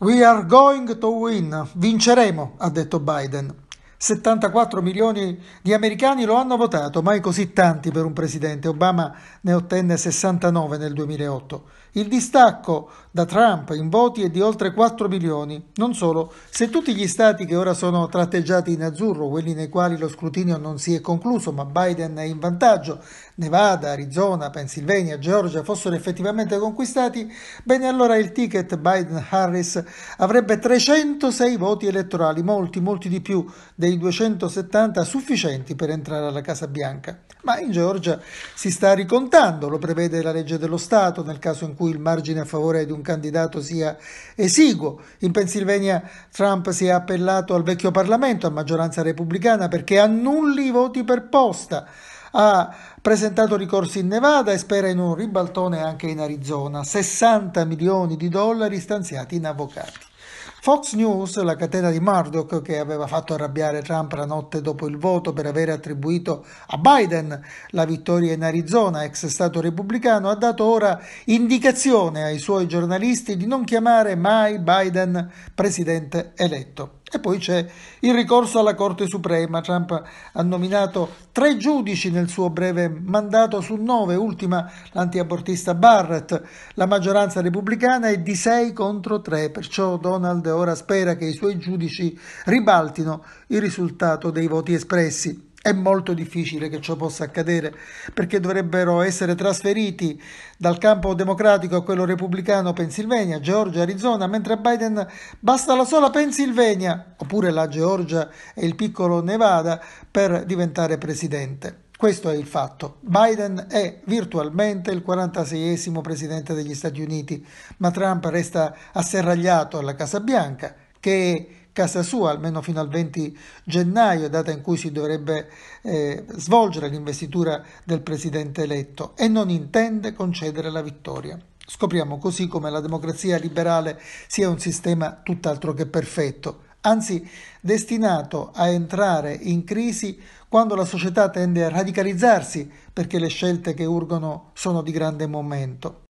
We are going to win, vinceremo, ha detto Biden. 74 milioni di americani lo hanno votato, mai così tanti per un presidente. Obama ne ottenne 69 nel 2008. Il distacco da Trump in voti è di oltre 4 milioni. Non solo, se tutti gli stati che ora sono tratteggiati in azzurro, quelli nei quali lo scrutinio non si è concluso, ma Biden è in vantaggio, Nevada, Arizona, Pennsylvania, Georgia fossero effettivamente conquistati, bene allora il ticket Biden-Harris avrebbe 306 voti elettorali, molti, molti di più dei dei 270 sufficienti per entrare alla Casa Bianca. Ma in Georgia si sta ricontando, lo prevede la legge dello Stato nel caso in cui il margine a favore di un candidato sia esiguo. In Pennsylvania Trump si è appellato al vecchio Parlamento, a maggioranza repubblicana, perché annulli i voti per posta ha presentato ricorsi in Nevada e spera in un ribaltone anche in Arizona, 60 milioni di dollari stanziati in avvocati. Fox News, la catena di Murdoch che aveva fatto arrabbiare Trump la notte dopo il voto per aver attribuito a Biden la vittoria in Arizona, ex Stato repubblicano, ha dato ora indicazione ai suoi giornalisti di non chiamare mai Biden presidente eletto. E poi c'è il ricorso alla Corte Suprema. Trump ha nominato tre giudici nel suo breve mandato su nove, ultima l'antiabortista Barrett. La maggioranza repubblicana è di 6 contro 3, perciò Donald ora spera che i suoi giudici ribaltino il risultato dei voti espressi. È molto difficile che ciò possa accadere perché dovrebbero essere trasferiti dal campo democratico a quello repubblicano Pennsylvania, Georgia, Arizona, mentre Biden basta la sola Pennsylvania oppure la Georgia e il piccolo Nevada per diventare presidente. Questo è il fatto. Biden è virtualmente il 46esimo presidente degli Stati Uniti, ma Trump resta asserragliato alla Casa Bianca, che è casa sua almeno fino al 20 gennaio, data in cui si dovrebbe eh, svolgere l'investitura del presidente eletto, e non intende concedere la vittoria. Scopriamo così come la democrazia liberale sia un sistema tutt'altro che perfetto anzi destinato a entrare in crisi quando la società tende a radicalizzarsi perché le scelte che urgono sono di grande momento.